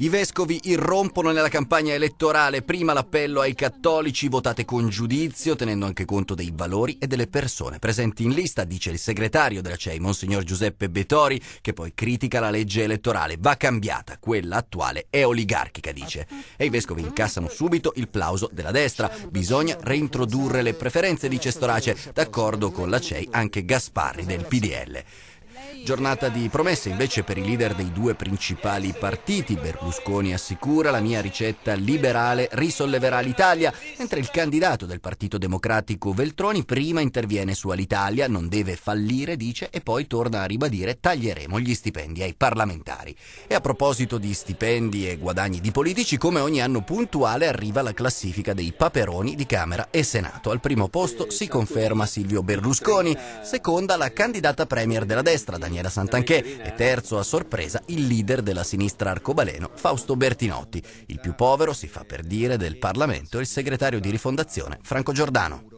I vescovi irrompono nella campagna elettorale, prima l'appello ai cattolici votate con giudizio, tenendo anche conto dei valori e delle persone presenti in lista, dice il segretario della CEI, Monsignor Giuseppe Betori, che poi critica la legge elettorale. Va cambiata, quella attuale è oligarchica, dice. E i vescovi incassano subito il plauso della destra. Bisogna reintrodurre le preferenze, dice Storace, d'accordo con la CEI anche Gasparri del PDL. Giornata di promesse invece per i leader dei due principali partiti. Berlusconi assicura la mia ricetta liberale risolleverà l'Italia, mentre il candidato del Partito Democratico Veltroni prima interviene su Alitalia, non deve fallire, dice, e poi torna a ribadire taglieremo gli stipendi ai parlamentari. E a proposito di stipendi e guadagni di politici, come ogni anno puntuale arriva la classifica dei paperoni di Camera e Senato. Al primo posto si conferma Silvio Berlusconi, seconda la candidata premier della destra, Daniela Santanchè e terzo a sorpresa il leader della sinistra arcobaleno Fausto Bertinotti. Il più povero, si fa per dire, del Parlamento e il segretario di rifondazione Franco Giordano.